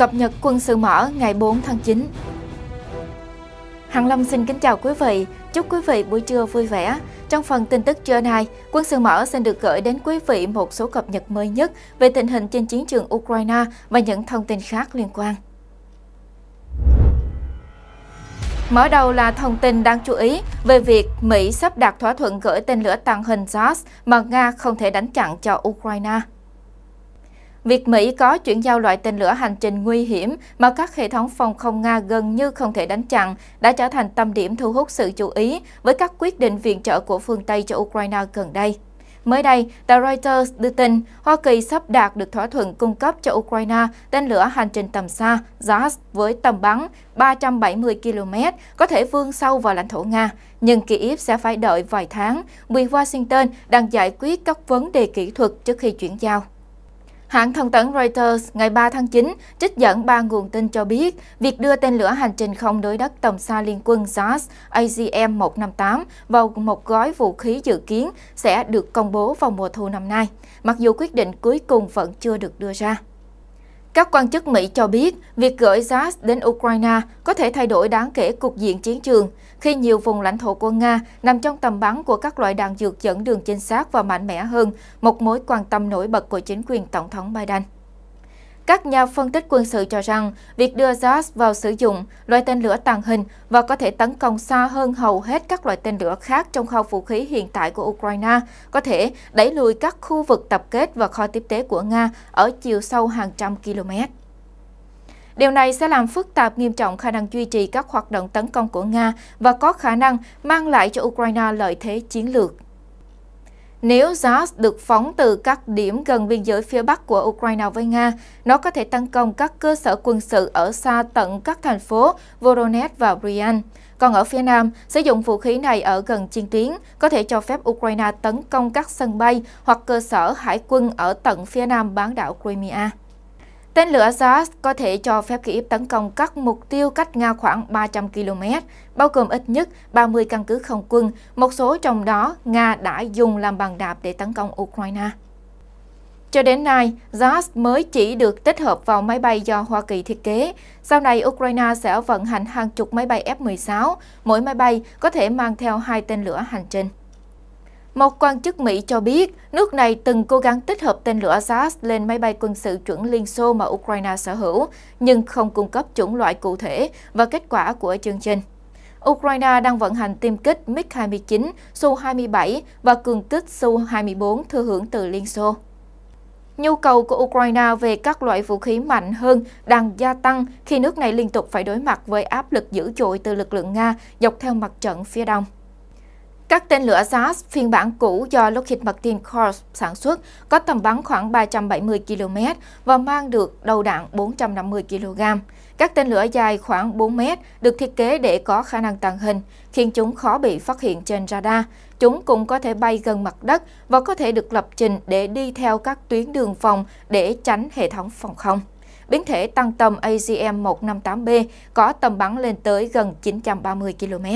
Cập nhật quân sự mở ngày 4 tháng 9 Hằng Lâm xin kính chào quý vị, chúc quý vị buổi trưa vui vẻ. Trong phần tin tức trưa nay, quân sự mở xin được gửi đến quý vị một số cập nhật mới nhất về tình hình trên chiến trường Ukraine và những thông tin khác liên quan. Mở đầu là thông tin đáng chú ý về việc Mỹ sắp đạt thỏa thuận gửi tên lửa tàng hình JAS mà Nga không thể đánh chặn cho Ukraine. Việc Mỹ có chuyển giao loại tên lửa hành trình nguy hiểm mà các hệ thống phòng không Nga gần như không thể đánh chặn đã trở thành tâm điểm thu hút sự chú ý với các quyết định viện trợ của phương Tây cho Ukraine gần đây. Mới đây, tờ Reuters đưa tin Hoa Kỳ sắp đạt được thỏa thuận cung cấp cho Ukraine tên lửa hành trình tầm xa JAS với tầm bắn 370 km có thể vươn sâu vào lãnh thổ Nga, nhưng Kyiv sẽ phải đợi vài tháng vì Washington đang giải quyết các vấn đề kỹ thuật trước khi chuyển giao. Hãng thông tấn Reuters ngày 3 tháng 9 trích dẫn ba nguồn tin cho biết việc đưa tên lửa hành trình không đối đất tầm xa liên quân JAS AGM-158 vào một gói vũ khí dự kiến sẽ được công bố vào mùa thu năm nay, mặc dù quyết định cuối cùng vẫn chưa được đưa ra. Các quan chức Mỹ cho biết việc gửi Zaz đến Ukraine có thể thay đổi đáng kể cục diện chiến trường khi nhiều vùng lãnh thổ của Nga nằm trong tầm bắn của các loại đạn dược dẫn đường chính xác và mạnh mẽ hơn, một mối quan tâm nổi bật của chính quyền Tổng thống Biden. Các nhà phân tích quân sự cho rằng, việc đưa JAS vào sử dụng loại tên lửa tàng hình và có thể tấn công xa hơn hầu hết các loại tên lửa khác trong kho vũ khí hiện tại của Ukraine, có thể đẩy lùi các khu vực tập kết và kho tiếp tế của Nga ở chiều sâu hàng trăm km. Điều này sẽ làm phức tạp nghiêm trọng khả năng duy trì các hoạt động tấn công của Nga và có khả năng mang lại cho Ukraine lợi thế chiến lược. Nếu giá được phóng từ các điểm gần biên giới phía Bắc của Ukraine với Nga, nó có thể tấn công các cơ sở quân sự ở xa tận các thành phố Voronezh và Bryansk. Còn ở phía Nam, sử dụng vũ khí này ở gần chiến tuyến có thể cho phép Ukraine tấn công các sân bay hoặc cơ sở hải quân ở tận phía nam bán đảo Crimea. Tên lửa Zas có thể cho phép Kyiv tấn công các mục tiêu cách Nga khoảng 300 km, bao gồm ít nhất 30 căn cứ không quân, một số trong đó Nga đã dùng làm bàn đạp để tấn công Ukraine. Cho đến nay, Zas mới chỉ được tích hợp vào máy bay do Hoa Kỳ thiết kế. Sau này, Ukraine sẽ vận hành hàng chục máy bay F-16. Mỗi máy bay có thể mang theo hai tên lửa hành trình. Một quan chức Mỹ cho biết, nước này từng cố gắng tích hợp tên lửa Assad lên máy bay quân sự chuẩn Liên Xô mà Ukraine sở hữu, nhưng không cung cấp chủng loại cụ thể và kết quả của chương trình. Ukraine đang vận hành tiêm kích MiG-29, Su-27 và cường kích Su-24 thừa hưởng từ Liên Xô. Nhu cầu của Ukraine về các loại vũ khí mạnh hơn đang gia tăng khi nước này liên tục phải đối mặt với áp lực dữ dội từ lực lượng Nga dọc theo mặt trận phía đông. Các tên lửa JAS phiên bản cũ do Lockheed Martin Corps sản xuất có tầm bắn khoảng 370 km và mang được đầu đạn 450 kg. Các tên lửa dài khoảng 4 m được thiết kế để có khả năng tàng hình, khiến chúng khó bị phát hiện trên radar. Chúng cũng có thể bay gần mặt đất và có thể được lập trình để đi theo các tuyến đường phòng để tránh hệ thống phòng không. Biến thể tăng tầm AGM-158B có tầm bắn lên tới gần 930 km.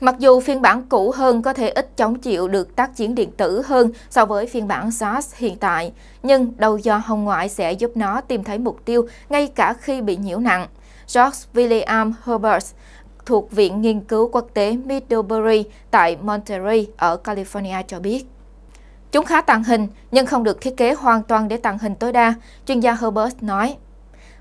Mặc dù phiên bản cũ hơn có thể ít chống chịu được tác chiến điện tử hơn so với phiên bản SaaS hiện tại, nhưng đầu do hồng ngoại sẽ giúp nó tìm thấy mục tiêu ngay cả khi bị nhiễu nặng. George William Herbert thuộc Viện Nghiên cứu Quốc tế Middlebury tại Monterey ở California cho biết. Chúng khá tàng hình, nhưng không được thiết kế hoàn toàn để tàng hình tối đa, chuyên gia Herbert nói.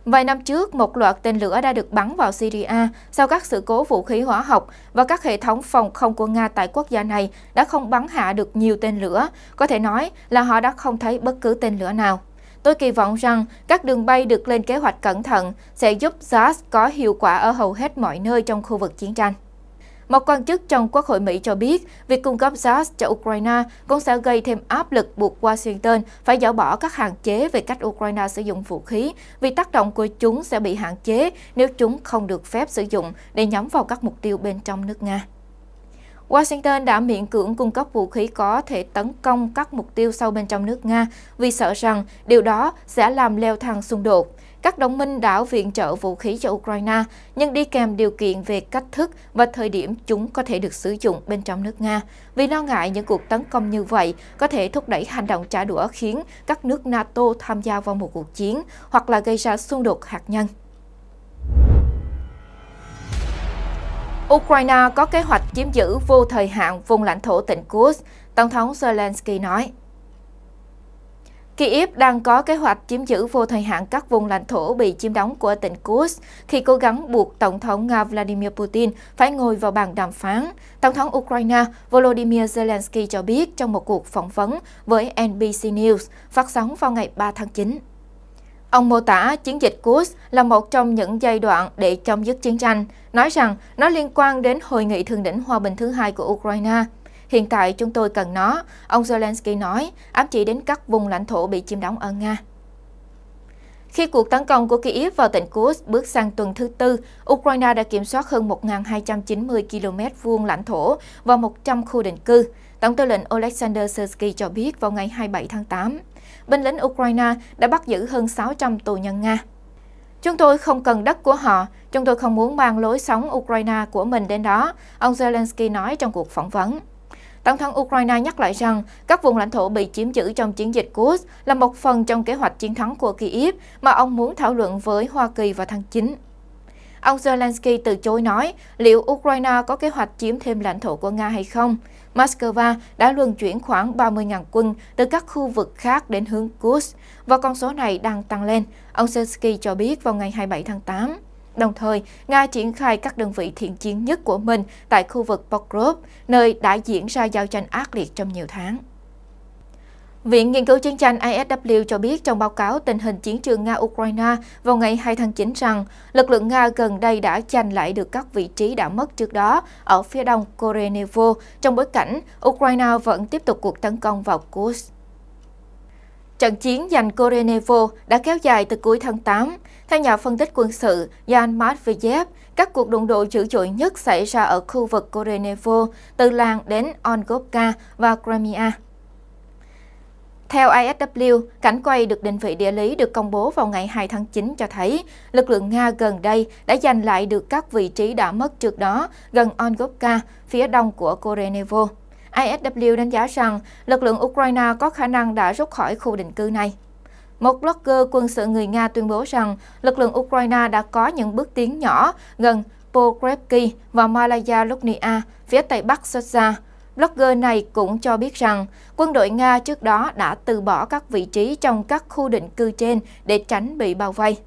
Vài năm trước, một loạt tên lửa đã được bắn vào Syria sau các sự cố vũ khí hóa học và các hệ thống phòng không của Nga tại quốc gia này đã không bắn hạ được nhiều tên lửa. Có thể nói là họ đã không thấy bất cứ tên lửa nào. Tôi kỳ vọng rằng các đường bay được lên kế hoạch cẩn thận sẽ giúp JAS có hiệu quả ở hầu hết mọi nơi trong khu vực chiến tranh. Một quan chức trong Quốc hội Mỹ cho biết, việc cung cấp gas cho Ukraine cũng sẽ gây thêm áp lực buộc Washington phải dỡ bỏ các hạn chế về cách Ukraine sử dụng vũ khí, vì tác động của chúng sẽ bị hạn chế nếu chúng không được phép sử dụng để nhắm vào các mục tiêu bên trong nước Nga. Washington đã miễn cưỡng cung cấp vũ khí có thể tấn công các mục tiêu sâu bên trong nước Nga vì sợ rằng điều đó sẽ làm leo thang xung đột các đồng minh đã viện trợ vũ khí cho Ukraine, nhưng đi kèm điều kiện về cách thức và thời điểm chúng có thể được sử dụng bên trong nước Nga, vì lo ngại những cuộc tấn công như vậy có thể thúc đẩy hành động trả đũa khiến các nước NATO tham gia vào một cuộc chiến hoặc là gây ra xung đột hạt nhân. Ukraine có kế hoạch chiếm giữ vô thời hạn vùng lãnh thổ tỉnh Kursk, Tổng thống Zelensky nói. Kyiv đang có kế hoạch chiếm giữ vô thời hạn các vùng lãnh thổ bị chiếm đóng của tỉnh Kursk khi cố gắng buộc Tổng thống Nga Vladimir Putin phải ngồi vào bàn đàm phán. Tổng thống Ukraine Volodymyr Zelensky cho biết trong một cuộc phỏng vấn với NBC News phát sóng vào ngày 3 tháng 9. Ông mô tả chiến dịch Kursk là một trong những giai đoạn để chấm dứt chiến tranh, nói rằng nó liên quan đến hội nghị thượng đỉnh hòa bình thứ hai của Ukraine – Hiện tại chúng tôi cần nó, ông Zelensky nói, ám chỉ đến các vùng lãnh thổ bị chiếm đóng ở Nga. Khi cuộc tấn công của Kyiv vào tỉnh Kursk bước sang tuần thứ tư, Ukraine đã kiểm soát hơn 1.290 km vuông lãnh thổ và 100 khu định cư. Tổng tư lệnh Oleksandr Sersky cho biết vào ngày 27 tháng 8, binh lính Ukraine đã bắt giữ hơn 600 tù nhân Nga. Chúng tôi không cần đất của họ, chúng tôi không muốn mang lối sống Ukraine của mình đến đó, ông Zelensky nói trong cuộc phỏng vấn. Tổng thống Ukraine nhắc lại rằng các vùng lãnh thổ bị chiếm giữ trong chiến dịch Kursk là một phần trong kế hoạch chiến thắng của Kyiv mà ông muốn thảo luận với Hoa Kỳ vào tháng 9. Ông Zelensky từ chối nói liệu Ukraine có kế hoạch chiếm thêm lãnh thổ của Nga hay không. Moscow đã luân chuyển khoảng 30.000 quân từ các khu vực khác đến hướng Kursk, và con số này đang tăng lên, ông Zelensky cho biết vào ngày 27 tháng 8. Đồng thời, Nga triển khai các đơn vị thiện chiến nhất của mình tại khu vực Pokrov, nơi đã diễn ra giao tranh ác liệt trong nhiều tháng. Viện Nghiên cứu Chiến tranh ISW cho biết trong báo cáo tình hình chiến trường Nga-Ukraine vào ngày 2 tháng 9 rằng lực lượng Nga gần đây đã giành lại được các vị trí đã mất trước đó ở phía đông Korenevo trong bối cảnh Ukraine vẫn tiếp tục cuộc tấn công vào Kursk. Trận chiến giành Korenevo đã kéo dài từ cuối tháng 8. Theo nhà phân tích quân sự Jan Matveyev, các cuộc đụng độ dữ dội nhất xảy ra ở khu vực Korenevo, từ làng đến Ongovka và Crimea. Theo ISW, cảnh quay được định vị địa lý được công bố vào ngày 2 tháng 9 cho thấy lực lượng Nga gần đây đã giành lại được các vị trí đã mất trước đó gần Ongovka, phía đông của Korenevo. ISW đánh giá rằng lực lượng Ukraine có khả năng đã rút khỏi khu định cư này. Một blogger quân sự người Nga tuyên bố rằng lực lượng Ukraine đã có những bước tiến nhỏ gần Pokrovki và Malaya Lugnia, phía tây bắc Serbia. Blogger này cũng cho biết rằng quân đội Nga trước đó đã từ bỏ các vị trí trong các khu định cư trên để tránh bị bao vây.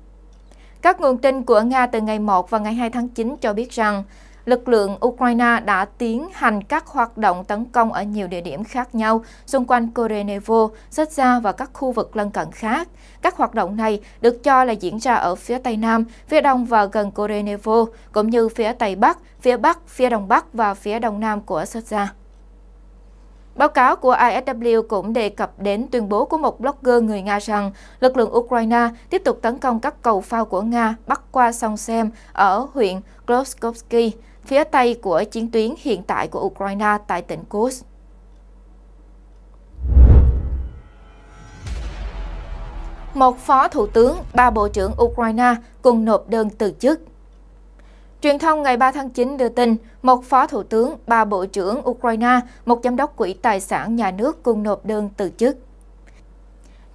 Các nguồn tin của Nga từ ngày 1 và ngày 2 tháng 9 cho biết rằng lực lượng Ukraine đã tiến hành các hoạt động tấn công ở nhiều địa điểm khác nhau xung quanh Korenevo, Setsa và các khu vực lân cận khác. Các hoạt động này được cho là diễn ra ở phía Tây Nam, phía Đông và gần Korenevo, cũng như phía Tây Bắc, phía Bắc, phía Đông Bắc và phía Đông Nam của Setsa. Báo cáo của ISW cũng đề cập đến tuyên bố của một blogger người Nga rằng lực lượng Ukraine tiếp tục tấn công các cầu phao của Nga bắc qua sông Sem ở huyện Kloskovsky phía tây của chiến tuyến hiện tại của Ukraine tại tỉnh Kursk. Một phó thủ tướng, ba bộ trưởng Ukraine cùng nộp đơn từ chức. Truyền thông ngày 3 tháng 9 đưa tin, một phó thủ tướng, ba bộ trưởng Ukraine, một giám đốc quỹ tài sản nhà nước cùng nộp đơn từ chức.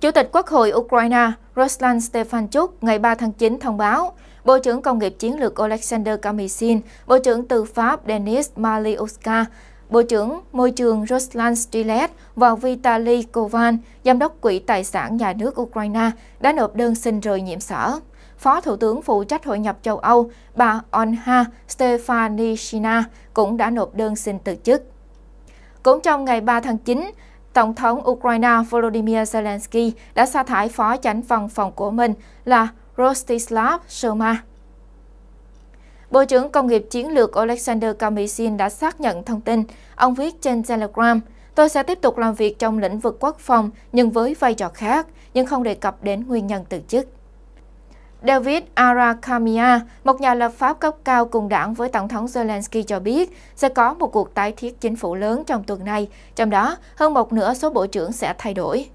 Chủ tịch Quốc hội Ukraine Ruslan Stefanchuk ngày 3 tháng 9 thông báo, Bộ trưởng Công nghiệp Chiến lược Alexander Kamysin, Bộ trưởng Tư pháp Denis Maliuska, Bộ trưởng Môi trường Ruslan Stilet và Vitaly Kovan, Giám đốc Quỹ Tài sản Nhà nước Ukraine, đã nộp đơn xin rời nhiệm sở. Phó Thủ tướng phụ trách hội nhập châu Âu, bà Onha Stefanishina cũng đã nộp đơn xin từ chức. Cũng trong ngày 3 tháng 9, Tổng thống Ukraine Volodymyr Zelensky đã sa thải phó chánh văn phòng của mình là Rostislav Shoma. Bộ trưởng Công nghiệp Chiến lược Alexander Kamyshin đã xác nhận thông tin. Ông viết trên Telegram, Tôi sẽ tiếp tục làm việc trong lĩnh vực quốc phòng nhưng với vai trò khác, nhưng không đề cập đến nguyên nhân từ chức. David Arakamia, một nhà lập pháp cấp cao cùng đảng với Tổng thống Zelensky cho biết sẽ có một cuộc tái thiết chính phủ lớn trong tuần này, trong đó hơn một nửa số bộ trưởng sẽ thay đổi.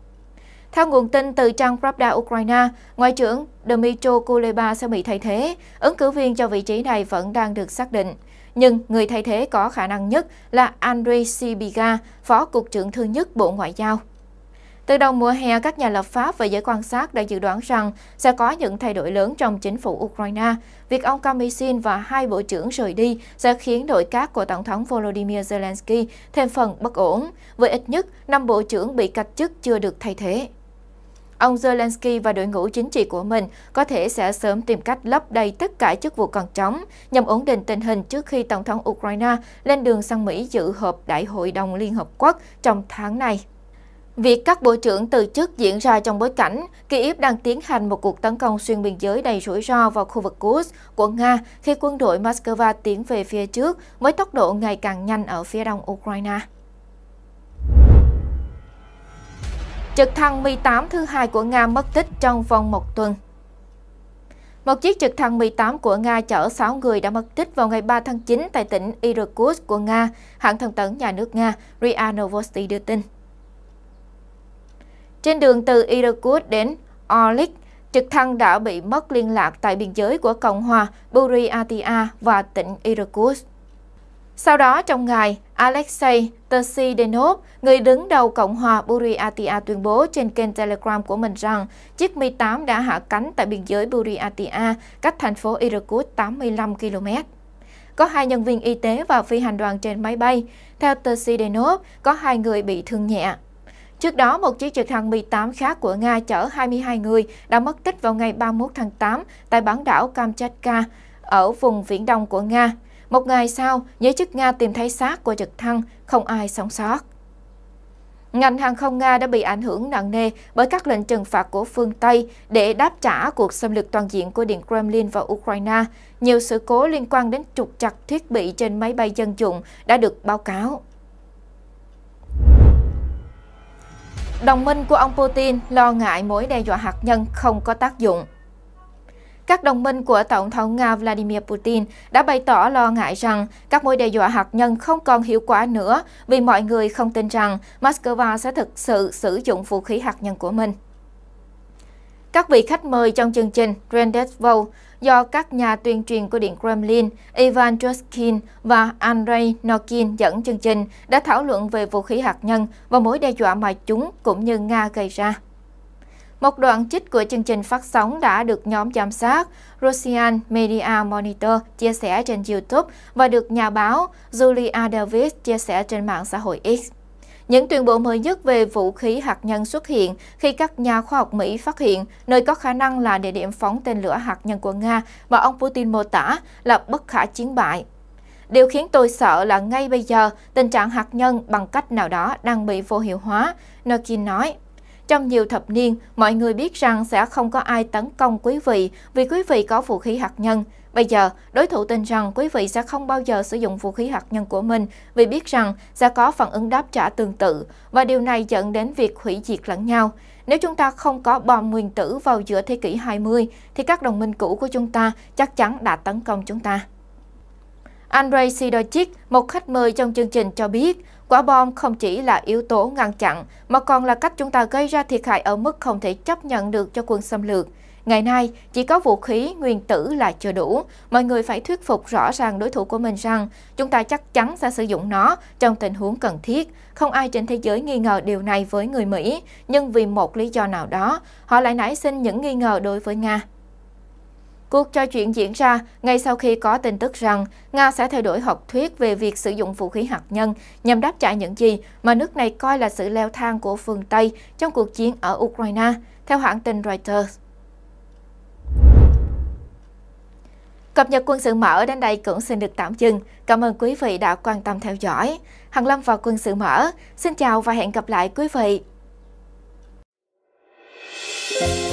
Theo nguồn tin từ trang Pravda Ukraine, Ngoại trưởng Dmytro Kuleba sẽ bị thay thế. Ứng cử viên cho vị trí này vẫn đang được xác định. Nhưng người thay thế có khả năng nhất là Andriy Sibiga, Phó Cục trưởng Thứ nhất Bộ Ngoại giao. Từ đầu mùa hè, các nhà lập pháp và giới quan sát đã dự đoán rằng sẽ có những thay đổi lớn trong chính phủ Ukraine. Việc ông Kamysin và hai bộ trưởng rời đi sẽ khiến nội các của Tổng thống Volodymyr Zelensky thêm phần bất ổn, với ít nhất 5 bộ trưởng bị cách chức chưa được thay thế. Ông Zelensky và đội ngũ chính trị của mình có thể sẽ sớm tìm cách lấp đầy tất cả chức vụ còn trống nhằm ổn định tình hình trước khi Tổng thống Ukraine lên đường sang Mỹ dự họp Đại hội đồng Liên Hợp Quốc trong tháng này. Việc các bộ trưởng từ chức diễn ra trong bối cảnh Kyiv đang tiến hành một cuộc tấn công xuyên biên giới đầy rủi ro vào khu vực Kursk của Nga khi quân đội Moscow tiến về phía trước với tốc độ ngày càng nhanh ở phía đông Ukraine. Trực thăng Mi-8 thứ hai của Nga mất tích trong vòng một tuần. Một chiếc trực thăng Mi-8 của Nga chở 6 người đã mất tích vào ngày 3 tháng 9 tại tỉnh Irkutsk của Nga, hãng thông tấn nhà nước Nga RIA Novosti đưa tin. Trên đường từ Irkut đến Orlik, trực thăng đã bị mất liên lạc tại biên giới của Cộng hòa Buryatia và tỉnh Irkut. Sau đó trong ngày, Alexei Tersidenov, người đứng đầu Cộng hòa Buryatia tuyên bố trên kênh Telegram của mình rằng chiếc Mi-8 đã hạ cánh tại biên giới Buryatia, cách thành phố Irkut 85 km. Có hai nhân viên y tế và phi hành đoàn trên máy bay. Theo Tersidenov, có hai người bị thương nhẹ. Trước đó, một chiếc trực thăng Mi-8 khác của Nga chở 22 người đã mất tích vào ngày 31 tháng 8 tại bán đảo Kamchatka ở vùng viễn đông của Nga. Một ngày sau, giới chức Nga tìm thấy xác của trực thăng, không ai sống sót. Ngành hàng không Nga đã bị ảnh hưởng nặng nề bởi các lệnh trừng phạt của phương Tây để đáp trả cuộc xâm lược toàn diện của Điện Kremlin vào Ukraine. Nhiều sự cố liên quan đến trục chặt thiết bị trên máy bay dân dụng đã được báo cáo. Đồng minh của ông Putin lo ngại mối đe dọa hạt nhân không có tác dụng. Các đồng minh của Tổng thống Nga Vladimir Putin đã bày tỏ lo ngại rằng các mối đe dọa hạt nhân không còn hiệu quả nữa vì mọi người không tin rằng Moscow sẽ thực sự sử dụng vũ khí hạt nhân của mình. Các vị khách mời trong chương trình Rendezvous do các nhà tuyên truyền của Điện Kremlin Ivan Truskin và Andrei Nokin dẫn chương trình đã thảo luận về vũ khí hạt nhân và mối đe dọa mà chúng cũng như Nga gây ra. Một đoạn trích của chương trình phát sóng đã được nhóm giám sát Russian Media Monitor chia sẻ trên YouTube và được nhà báo Julia Davis chia sẻ trên mạng xã hội X. Những tuyên bố mới nhất về vũ khí hạt nhân xuất hiện khi các nhà khoa học Mỹ phát hiện nơi có khả năng là địa điểm phóng tên lửa hạt nhân của Nga mà ông Putin mô tả là bất khả chiến bại. Điều khiến tôi sợ là ngay bây giờ, tình trạng hạt nhân bằng cách nào đó đang bị vô hiệu hóa, Nakin nói. Trong nhiều thập niên, mọi người biết rằng sẽ không có ai tấn công quý vị vì quý vị có vũ khí hạt nhân. Bây giờ, đối thủ tin rằng quý vị sẽ không bao giờ sử dụng vũ khí hạt nhân của mình vì biết rằng sẽ có phản ứng đáp trả tương tự và điều này dẫn đến việc hủy diệt lẫn nhau. Nếu chúng ta không có bom nguyên tử vào giữa thế kỷ 20 thì các đồng minh cũ của chúng ta chắc chắn đã tấn công chúng ta. Andrei Sidorchik, một khách mời trong chương trình cho biết, quả bom không chỉ là yếu tố ngăn chặn mà còn là cách chúng ta gây ra thiệt hại ở mức không thể chấp nhận được cho quân xâm lược. Ngày nay, chỉ có vũ khí nguyên tử là chưa đủ. Mọi người phải thuyết phục rõ ràng đối thủ của mình rằng chúng ta chắc chắn sẽ sử dụng nó trong tình huống cần thiết. Không ai trên thế giới nghi ngờ điều này với người Mỹ, nhưng vì một lý do nào đó, họ lại nảy sinh những nghi ngờ đối với Nga. Cuộc trò chuyện diễn ra ngay sau khi có tin tức rằng Nga sẽ thay đổi học thuyết về việc sử dụng vũ khí hạt nhân nhằm đáp trả những gì mà nước này coi là sự leo thang của phương Tây trong cuộc chiến ở Ukraine, theo hãng tin Reuters. Cập nhật quân sự mở đến đây cũng xin được tạm dừng. Cảm ơn quý vị đã quan tâm theo dõi. Hằng Lâm và quân sự mở. Xin chào và hẹn gặp lại quý vị.